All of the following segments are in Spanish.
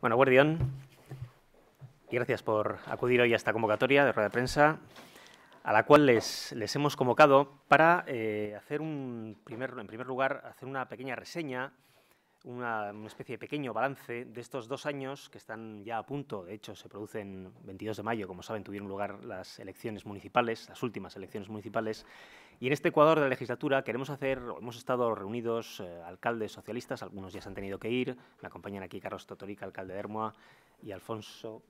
Bueno, Guardión, gracias por acudir hoy a esta convocatoria de rueda de prensa, a la cual les, les hemos convocado para eh, hacer, un primer, en primer lugar, hacer una pequeña reseña, una, una, especie de pequeño balance de estos dos años que están ya a punto. De hecho, se producen 22 de mayo, como saben, tuvieron lugar las elecciones municipales, las últimas elecciones municipales, y en este Ecuador de la legislatura queremos hacer, hemos estado reunidos eh, alcaldes socialistas, algunos ya se han tenido que ir, me acompañan aquí Carlos Totorica, alcalde de Hermoa, y Alfonso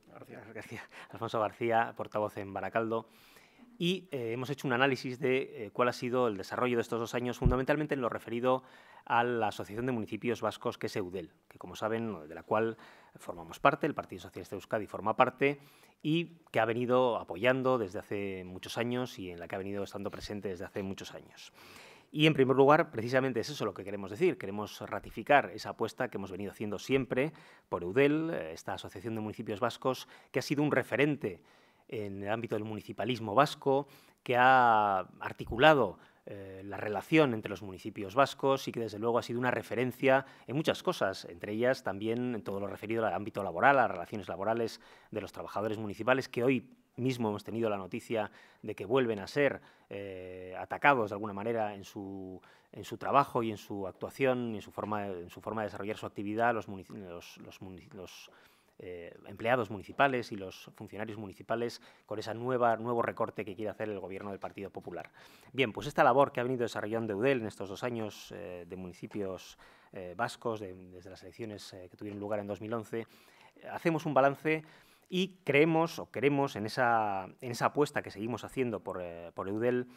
Alfonso García portavoz en Baracaldo y eh, hemos hecho un análisis de eh, cuál ha sido el desarrollo de estos dos años, fundamentalmente en lo referido a la Asociación de Municipios Vascos, que es EUDEL, que como saben, de la cual formamos parte, el Partido Socialista de Euskadi forma parte y que ha venido apoyando desde hace muchos años y en la que ha venido estando presente desde hace muchos años. Y en primer lugar, precisamente es eso lo que queremos decir. Queremos ratificar esa apuesta que hemos venido haciendo siempre por EUDEL, eh, esta Asociación de Municipios Vascos, que ha sido un referente en el ámbito del municipalismo vasco, que ha articulado eh, la relación entre los municipios vascos y que desde luego ha sido una referencia en muchas cosas, entre ellas también en todo lo referido al ámbito laboral, a las relaciones laborales de los trabajadores municipales, que hoy mismo hemos tenido la noticia de que vuelven a ser eh, atacados de alguna manera en su, en su trabajo y en su actuación y en su forma, en su forma de desarrollar su actividad eh, empleados municipales y los funcionarios municipales con ese nuevo recorte que quiere hacer el gobierno del Partido Popular. Bien, pues esta labor que ha venido desarrollando EUDEL en estos dos años eh, de municipios eh, vascos, desde las elecciones que tuvieron lugar en 2011, hacemos un balance y creemos o queremos en esa, en esa apuesta que seguimos haciendo por, EUDEL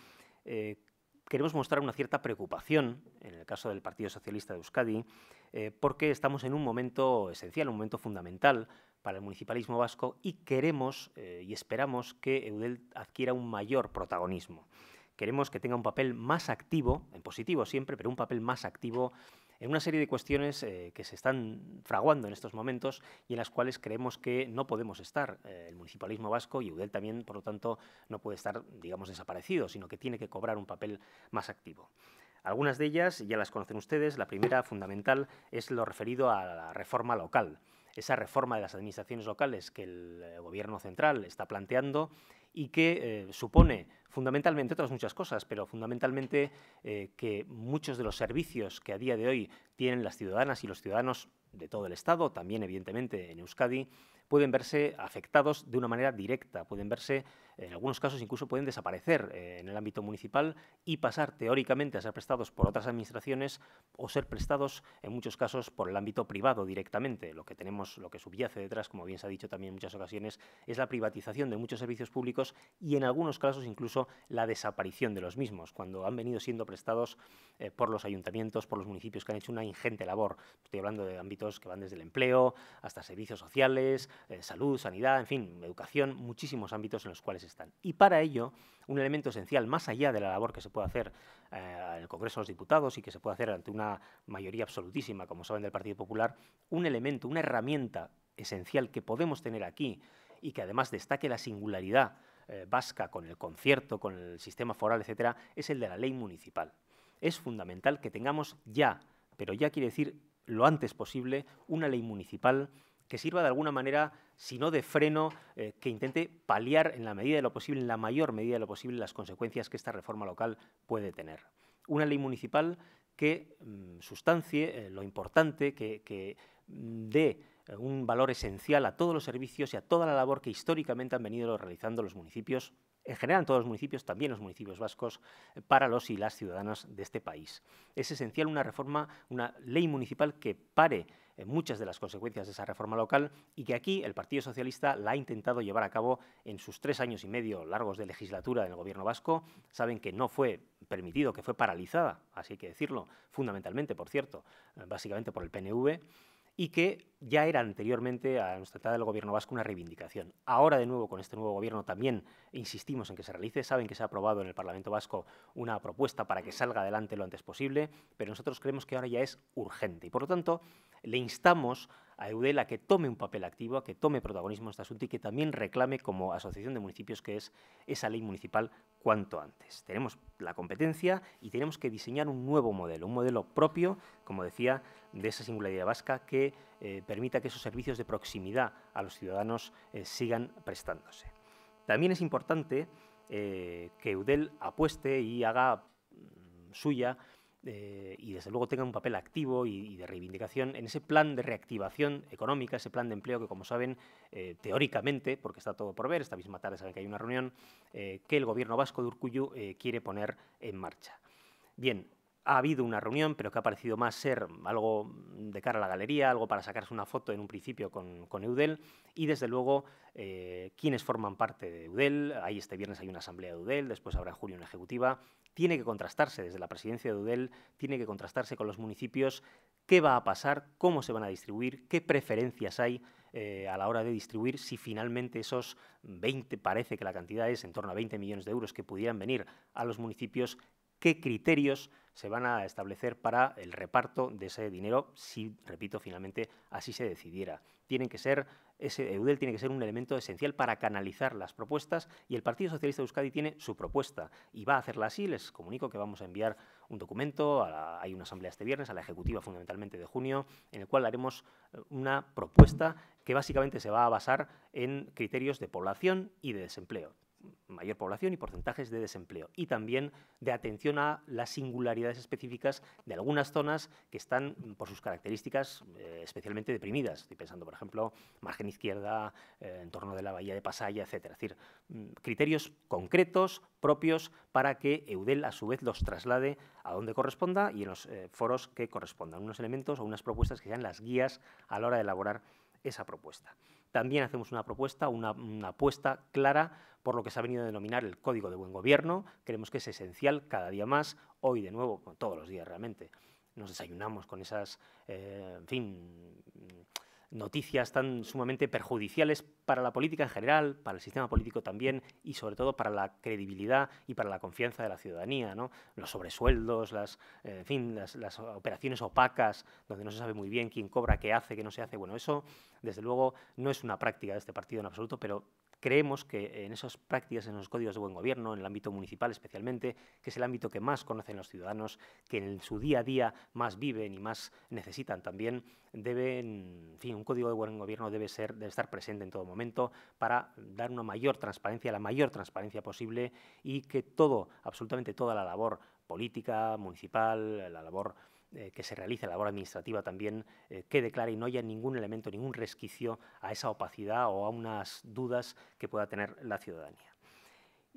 queremos mostrar una cierta preocupación, en el caso del Partido Socialista de Euskadi, eh, porque estamos en un momento esencial, un momento fundamental para el municipalismo vasco y queremos eh, y esperamos que Eudel adquiera un mayor protagonismo. Queremos que tenga un papel más activo, en positivo siempre, pero un papel más activo en una serie de cuestiones eh, que se están fraguando en estos momentos y en las cuales creemos que no podemos estar. Eh, el municipalismo vasco y UDEL también, por lo tanto, no puede estar, digamos, desaparecido, sino que tiene que cobrar un papel más activo. Algunas de ellas ya las conocen ustedes. La primera, fundamental, es lo referido a la reforma local. Esa reforma de las administraciones locales que el eh, Gobierno central está planteando y que eh, supone fundamentalmente otras muchas cosas, pero fundamentalmente eh, que muchos de los servicios que a día de hoy tienen las ciudadanas y los ciudadanos de todo el Estado, también evidentemente en Euskadi, pueden verse afectados de una manera directa, pueden verse en algunos casos incluso pueden desaparecer eh, en el ámbito municipal y pasar teóricamente a ser prestados por otras administraciones o ser prestados en muchos casos por el ámbito privado directamente. Lo que tenemos, lo que subyace detrás, como bien se ha dicho también en muchas ocasiones, es la privatización de muchos servicios públicos y en algunos casos incluso la desaparición de los mismos, cuando han venido siendo prestados eh, por los ayuntamientos, por los municipios que han hecho una ingente labor. Estoy hablando de ámbitos que van desde el empleo hasta servicios sociales, eh, salud, sanidad, en fin, educación, muchísimos ámbitos en los cuales y para ello, un elemento esencial, más allá de la labor que se puede hacer eh, en el Congreso de los Diputados y que se puede hacer ante una mayoría absolutísima, como saben, del Partido Popular, un elemento, una herramienta esencial que podemos tener aquí y que además destaque la singularidad eh, vasca con el concierto, con el sistema foral, etcétera, es el de la ley municipal. Es fundamental que tengamos ya, pero ya quiere decir lo antes posible, una ley municipal que sirva de alguna manera, si no de freno, eh, que intente paliar en la medida de lo posible, en la mayor medida de lo posible, las consecuencias que esta reforma local puede tener. Una ley municipal que mm, sustancie eh, lo importante, que, mm, dé eh, un valor esencial a todos los servicios y a toda la labor que históricamente han venido realizando los municipios, en general todos los municipios, también los municipios vascos, para los y las ciudadanas de este país. Es esencial una reforma, una ley municipal que pare muchas de las consecuencias de esa reforma local y que aquí el Partido Socialista la ha intentado llevar a cabo en sus tres años y medio largos de legislatura en el Gobierno vasco. Saben que no fue permitido, que fue paralizada, así hay que decirlo, fundamentalmente, por cierto, eh, básicamente por el PNV y que ya era anteriormente a nuestra entrada del gobierno vasco una reivindicación. Ahora, de nuevo, con este nuevo gobierno también insistimos en que se realice. Saben que se ha aprobado en el Parlamento vasco una propuesta para que salga adelante lo antes posible, pero nosotros creemos que ahora ya es urgente y, por lo tanto, le instamos a Eudel a que tome un papel activo, a que tome protagonismo en este asunto y que también reclame como asociación de municipios que es esa ley municipal cuanto antes. Tenemos la competencia y tenemos que diseñar un nuevo modelo, un modelo propio, como decía, de esa singularidad vasca que eh, permita que esos servicios de proximidad a los ciudadanos eh, sigan prestándose. También es importante eh, que Eudel apueste y haga mm, suya eh, y desde luego tengan un papel activo y, de reivindicación en ese plan de reactivación económica, ese plan de empleo que, como saben, eh, teóricamente, porque está todo por ver, esta misma tarde saben que hay una reunión, eh, que el gobierno vasco de Urcuyu quiere poner en marcha. Bien, ha habido una reunión, pero que ha parecido más ser algo mm, de cara a la galería, algo para sacarse una foto en un principio con, Eudel, y desde luego eh, quienes forman parte de Eudel, ahí este viernes hay una asamblea de Eudel, después habrá en julio una ejecutiva, tiene que contrastarse desde la presidencia de Eudel, tiene que contrastarse con los municipios qué va a pasar, cómo se van a distribuir, qué preferencias hay eh, a la hora de distribuir si finalmente esos 20, parece que la cantidad es en torno a 20 millones de euros que pudieran venir a los municipios, qué criterios se van a establecer para el reparto de ese dinero, si, repito, finalmente así se decidiera. Tienen que ser, ese EUDEL tiene que ser un elemento esencial para canalizar las propuestas y el Partido Socialista de Euskadi tiene su propuesta y va a hacerla así. Les comunico que vamos a enviar un documento, a hay una asamblea este viernes, a la ejecutiva fundamentalmente de junio, en el cual haremos eh, una propuesta que básicamente se va a basar en criterios de población y de desempleo mayor población y porcentajes de desempleo. Y también de atención a las singularidades específicas de algunas zonas que están, mm, por sus características, eh, especialmente deprimidas. Estoy pensando, por ejemplo, margen izquierda, eh, en torno de la bahía de Pasaya, etcétera. Es decir, mm, criterios concretos, propios, para que EUDEL, a su vez, los traslade a donde corresponda y en los eh, foros que correspondan. Unos elementos o unas propuestas que sean las guías a la hora de elaborar esa propuesta. También hacemos una propuesta, una, apuesta clara por lo que se ha venido a denominar el Código de Buen Gobierno. Creemos que es esencial cada día más, hoy de nuevo, todos los días realmente. Nos desayunamos con esas, eh, en fin, noticias tan sumamente perjudiciales para la política en general, para el sistema político también y sobre todo para la credibilidad y para la confianza de la ciudadanía, ¿no? Los sobresueldos, las, eh, las, las, operaciones opacas donde no se sabe muy bien quién cobra, qué hace, qué no se hace. Bueno, eso desde luego no es una práctica de este partido en absoluto, pero creemos que en esas prácticas, en los códigos de buen gobierno, en el ámbito municipal especialmente, que es el ámbito que más conocen los ciudadanos, que en su día a día más viven y más necesitan también, deben, un código de buen gobierno debe, ser, debe estar presente en todo momento para dar una mayor transparencia, la mayor transparencia posible y que todo, absolutamente toda la labor política, municipal, la labor eh, que se realice la labor administrativa también eh, que declare y no haya ningún elemento, ningún resquicio a esa opacidad o a unas dudas que pueda tener la ciudadanía.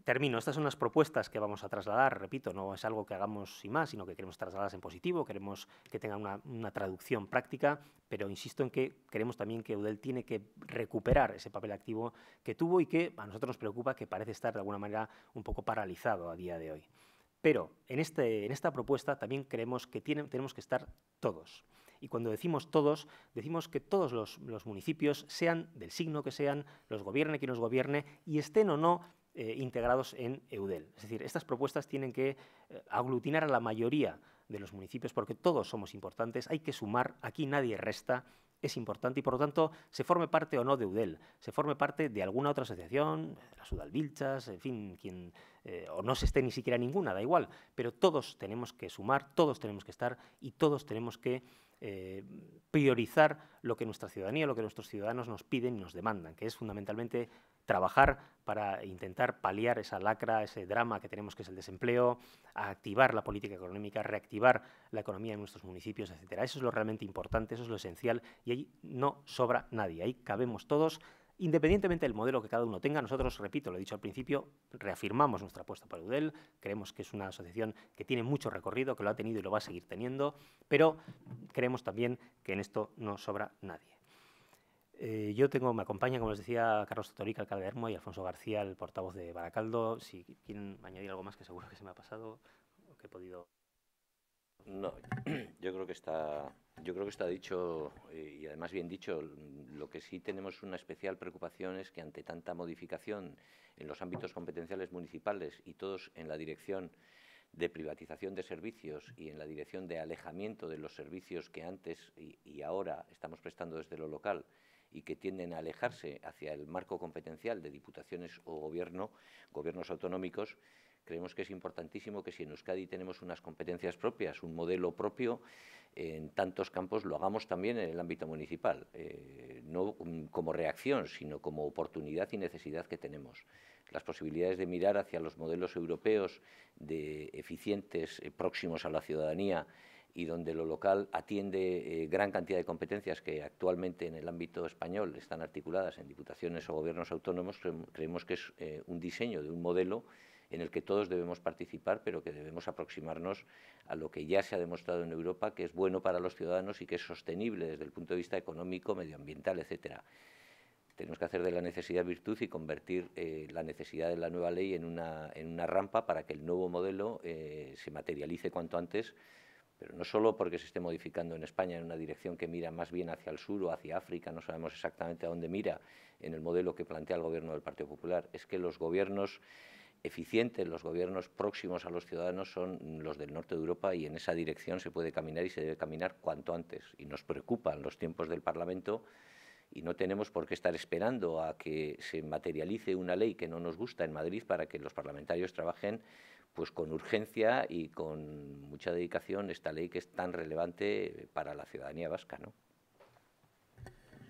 Termino. Estas son las propuestas que vamos a trasladar. Repito, no es algo que hagamos y más, sino que queremos trasladarlas en positivo, queremos que tengan una, traducción práctica, pero insisto en que queremos también que UDEL tiene que recuperar ese papel activo que tuvo y que a nosotros nos preocupa que parece estar de alguna manera un poco paralizado a día de hoy. Pero en, este, en esta propuesta también creemos que tiene, tenemos que estar todos. Y cuando decimos todos, decimos que todos los, municipios, sean del signo que sean, los gobierne quien los gobierne, y estén o no eh, integrados en EUDEL. Es decir, estas propuestas tienen que eh, aglutinar a la mayoría de los municipios porque todos somos importantes, hay que sumar, aquí nadie resta, es importante y por lo tanto se forme parte o no de EUDEL, se forme parte de alguna otra asociación, la Sudalvilchas, en fin, quien, eh, o no se esté ni siquiera ninguna, da igual, pero todos tenemos que sumar, todos tenemos que estar y todos tenemos que eh, priorizar lo que nuestra ciudadanía, lo que nuestros ciudadanos nos piden y nos demandan, que es fundamentalmente trabajar para intentar paliar esa lacra, ese drama que tenemos que es el desempleo, activar la política económica, reactivar la economía en nuestros municipios, etcétera. Eso es lo realmente importante, eso es lo esencial y ahí no sobra nadie, ahí cabemos todos Independientemente del modelo que cada uno tenga, nosotros, repito, lo he dicho al principio, reafirmamos nuestra apuesta por UDEL, creemos que es una asociación que tiene mucho recorrido, que lo ha tenido y lo va a seguir teniendo, pero creemos también que en esto no sobra nadie. Eh, yo tengo, me acompaña, como les decía, Carlos Totorica, alcalde de Hermo, y Alfonso García, el portavoz de Baracaldo. Si quieren añadir algo más que seguro que se me ha pasado o que he podido... No, yo creo que está yo creo que está dicho, eh, y además bien dicho, lo que sí tenemos una especial preocupación es que ante tanta modificación en los ámbitos competenciales municipales y todos en la dirección de privatización de servicios y en la dirección de alejamiento de los servicios que antes y, ahora estamos prestando desde lo local y que tienden a alejarse hacia el marco competencial de diputaciones o gobierno, gobiernos autonómicos, Creemos que es importantísimo que si en Euskadi tenemos unas competencias propias, un modelo propio, en tantos campos lo hagamos también en el ámbito municipal, eh, no como reacción, sino como oportunidad y necesidad que tenemos. Las posibilidades de mirar hacia los modelos europeos de eficientes, eh, próximos a la ciudadanía, y donde lo local atiende eh, gran cantidad de competencias que actualmente en el ámbito español están articuladas en diputaciones o gobiernos autónomos, creemos que es un diseño de un modelo en el que todos debemos participar, pero que debemos aproximarnos a lo que ya se ha demostrado en Europa, que es bueno para los ciudadanos y que es sostenible desde el punto de vista económico, medioambiental, etcétera. Tenemos que hacer de la necesidad virtud y convertir eh, la necesidad de la nueva ley en una, en una rampa para que el nuevo modelo eh, se materialice cuanto antes, pero no solo porque se esté modificando en España en una dirección que mira más bien hacia el sur o hacia África, no sabemos exactamente a dónde mira en el modelo que plantea el gobierno del Partido Popular, es que los gobiernos eficientes los gobiernos próximos a los ciudadanos son los del norte de Europa y en esa dirección se puede caminar y se debe caminar cuanto antes. Y nos preocupan los tiempos del Parlamento y no tenemos por qué estar esperando a que se materialice una ley que no nos gusta en Madrid para que los parlamentarios trabajen pues con urgencia y con mucha dedicación esta ley que es tan relevante para la ciudadanía vasca,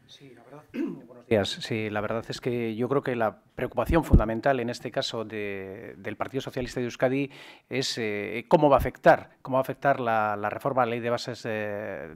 Sí, la verdad. días. la verdad es que yo creo que la preocupación fundamental en este caso del Partido Socialista de Euskadi es eh, cómo va a afectar, cómo va a afectar la, reforma a la ley de bases de,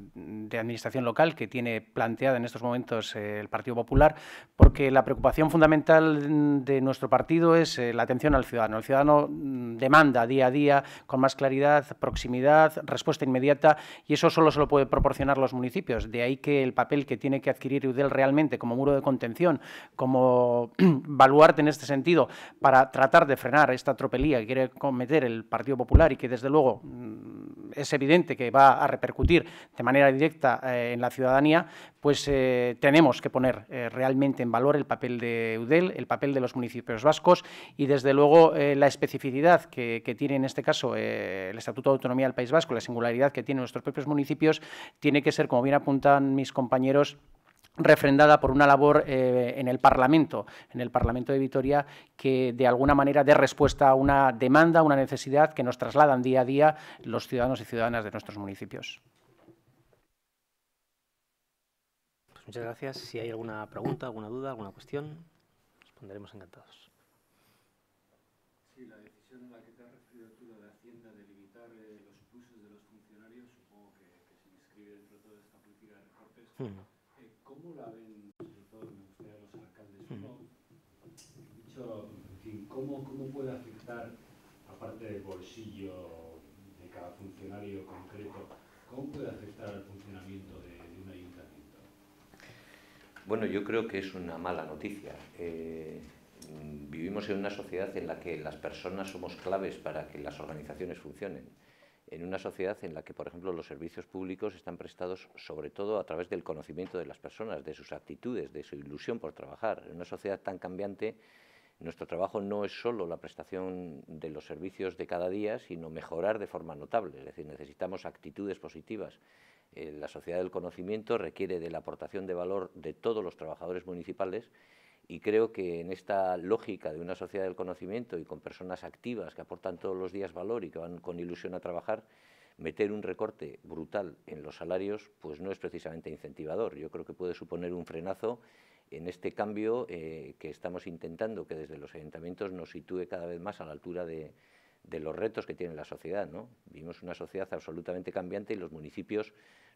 administración local que tiene planteada en estos momentos eh, el Partido Popular, porque la preocupación fundamental de nuestro partido es eh, la atención al ciudadano. El ciudadano mm, demanda día a día con más claridad, proximidad, respuesta inmediata y eso solo se lo puede proporcionar los municipios. De ahí que el papel que tiene que adquirir UDEL realmente como muro de contención, como baluarte en este sentido para tratar de frenar esta tropelía que quiere cometer el Partido Popular y que desde luego mm, es evidente que va a repercutir de manera directa eh, en la ciudadanía, pues eh, tenemos que poner eh, realmente en valor el papel de UDEL, el papel de los municipios vascos y desde luego la especificidad que, que, tiene en este caso el Estatuto de Autonomía del País Vasco, la singularidad que tienen nuestros propios municipios, tiene que ser, como bien apuntan mis compañeros, refrendada por una labor eh, en el Parlamento, en el Parlamento de Vitoria, que de alguna manera dé respuesta a una demanda, una necesidad que nos trasladan día a día los ciudadanos y ciudadanas de nuestros municipios. Pues muchas gracias. Si hay alguna pregunta, alguna duda, alguna cuestión, responderemos encantados. Sí, la ¿cómo, ¿cómo puede afectar, aparte del bolsillo de cada funcionario concreto, cómo puede afectar al funcionamiento de, un ayuntamiento? Bueno, yo creo que es una mala noticia. Eh, vivimos en una sociedad en la que las personas somos claves para que las organizaciones funcionen. En una sociedad en la que, por ejemplo, los servicios públicos están prestados sobre todo a través del conocimiento de las personas, de sus actitudes, de su ilusión por trabajar. En una sociedad tan cambiante nuestro trabajo no es solo la prestación de los servicios de cada día, sino mejorar de forma notable, es decir, necesitamos actitudes positivas. Eh, la sociedad del conocimiento requiere de la aportación de valor de todos los trabajadores municipales y creo que en esta lógica de una sociedad del conocimiento y con personas activas que aportan todos los días valor y que van con ilusión a trabajar, meter un recorte brutal en los salarios pues no es precisamente incentivador. Yo creo que puede suponer un frenazo en este cambio eh, que estamos intentando que desde los ayuntamientos nos sitúe cada vez más a la altura de, los retos que tiene la sociedad. ¿no? Vivimos una sociedad absolutamente cambiante y los municipios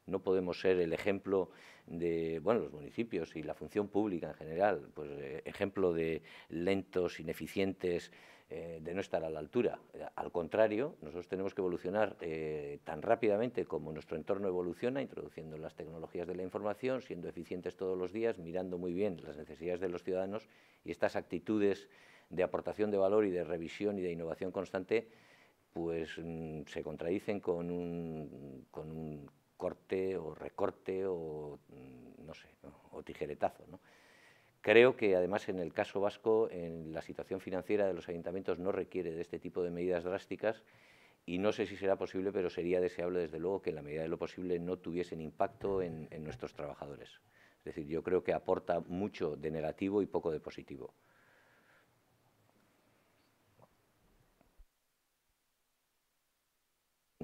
no podemos ser el ejemplo de, bueno, los municipios y la función pública en general, pues eh, ejemplo de lentos, ineficientes, eh, de no estar a la altura. Eh, al contrario, nosotros tenemos que evolucionar eh, tan rápidamente como nuestro entorno evoluciona, introduciendo las tecnologías de la información, siendo eficientes todos los días, mirando muy bien las necesidades de los ciudadanos y estas actitudes de aportación de valor y de revisión y de innovación constante pues mm, se contradicen con un, corte o recorte o mm, no sé, o tijeretazo. ¿no? Creo que además en el caso vasco en la situación financiera de los ayuntamientos no requiere de este tipo de medidas drásticas y no sé si será posible, pero sería deseable desde luego que en la medida de lo posible no tuviesen impacto en, nuestros trabajadores. Es decir, yo creo que aporta mucho de negativo y poco de positivo.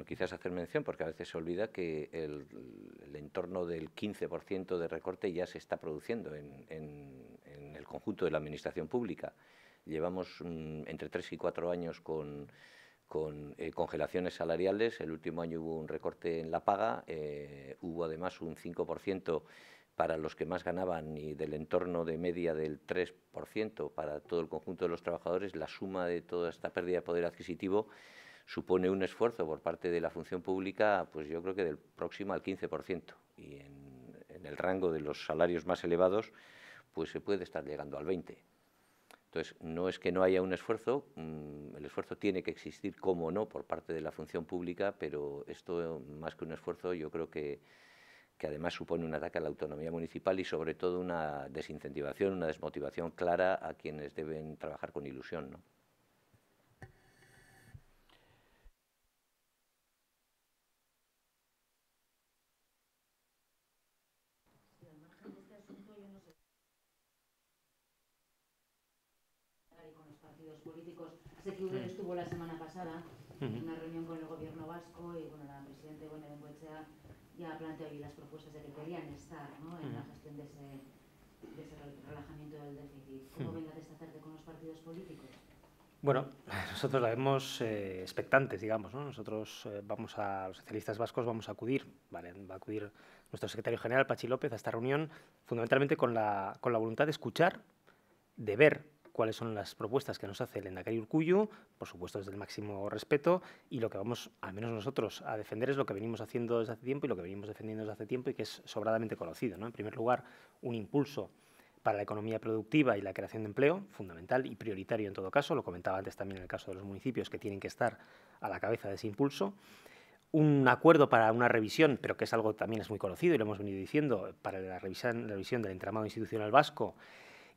quizás hacer mención, porque a veces se olvida que el, entorno del 15% de recorte ya se está produciendo en, conjunto de la Administración Pública. Llevamos mm, entre tres y cuatro años con, eh, congelaciones salariales. El último año hubo un recorte en la paga, eh, hubo además un 5% para los que más ganaban y del entorno de media del 3% para todo el conjunto de los trabajadores. La suma de toda esta pérdida de poder adquisitivo supone un esfuerzo por parte de la función pública, pues yo creo que del próximo al 15%. Y en el rango de los salarios más elevados, pues se puede estar llegando al 20. Entonces, no es que no haya un esfuerzo, mm, el esfuerzo tiene que existir, como no, por parte de la función pública, pero esto, más que un esfuerzo, yo creo que, que además supone un ataque a la autonomía municipal y sobre todo una desincentivación, una desmotivación clara a quienes deben trabajar con ilusión. ¿no? una reunión con el gobierno vasco y bueno, la presidenta Buenaventuracha ya planteó ahí las propuestas de que querían estar ¿no? en la gestión de ese, de ese relajamiento del déficit. ¿Cómo venga a tarde con los partidos políticos? Bueno, nosotros la vemos eh, expectantes, digamos. ¿no? Nosotros eh, vamos a, los socialistas vascos vamos a acudir, ¿vale? va a acudir nuestro secretario general, Pachi López, a esta reunión, fundamentalmente con la, con la voluntad de escuchar, de ver cuáles son las propuestas que nos hace el Endacari por supuesto desde el máximo respeto, y lo que vamos, al menos nosotros, a defender es lo que venimos haciendo desde hace tiempo y lo que venimos defendiendo desde hace tiempo y que es sobradamente conocido. En primer lugar, un impulso para la economía productiva y la creación de empleo, fundamental y prioritario en todo caso, lo comentaba antes también en el caso de los municipios que tienen que estar a la cabeza de ese impulso un acuerdo para una revisión, pero que es algo también es muy conocido y lo hemos venido diciendo, para la revisión del entramado institucional vasco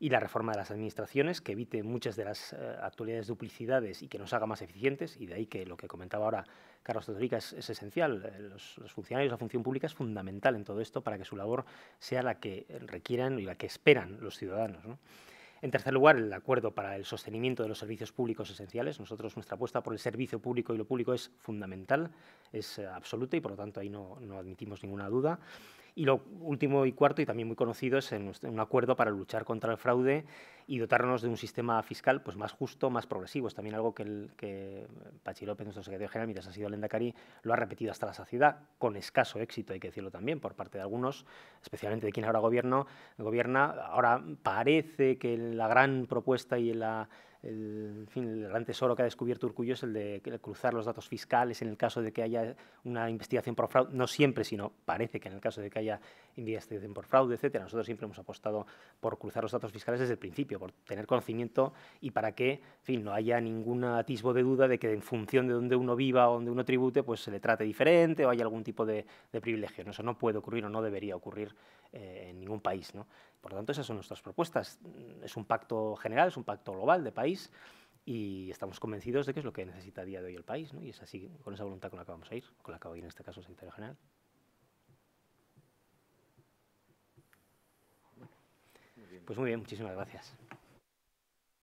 y la reforma de las administraciones, que evite muchas de las eh, actualidades duplicidades y que nos haga más eficientes, y de ahí que lo que comentaba ahora Carlos Tatorica es, esencial. Eh, los, funcionarios la función pública es fundamental en todo esto para que su labor sea la que requieran y la que esperan los ciudadanos. En tercer lugar, el acuerdo para el sostenimiento de los servicios públicos esenciales. Nosotros, nuestra apuesta por el servicio público y lo público es fundamental, es eh, absoluta y por lo tanto ahí no admitimos ninguna duda. Y lo último y cuarto, y también muy conocido, es en un acuerdo para luchar contra el fraude y dotarnos de un sistema fiscal pues, más justo, más progresivo. Es también algo que, el, que Pachi López, nuestro secretario general, mientras ha sido el Endacari, lo ha repetido hasta la saciedad, con escaso éxito, hay que decirlo también, por parte de algunos, especialmente de quien ahora gobierno, gobierna. Ahora parece que la gran propuesta y la el, fin, el gran tesoro que ha descubierto Urcullo es el de cruzar los datos fiscales en el caso de que haya una investigación por fraude, no siempre, sino parece que en el caso de que haya investigación por fraude, etcétera. Nosotros siempre hemos apostado por cruzar los datos fiscales desde el principio, por tener conocimiento y para que, fin, no haya ningún atisbo de duda de que en función de donde uno viva o donde uno tribute, pues se le trate diferente o haya algún tipo de, privilegio. Eso no puede ocurrir o no debería ocurrir eh, en ningún país. ¿no? Por lo tanto, esas son nuestras propuestas. Es un pacto general, es un pacto global de país y estamos convencidos de que es lo que necesita a día de hoy el país, ¿no? Y es así, con esa voluntad con la que vamos a ir, con la que voy en este caso el secretario general. Pues muy bien, muchísimas gracias.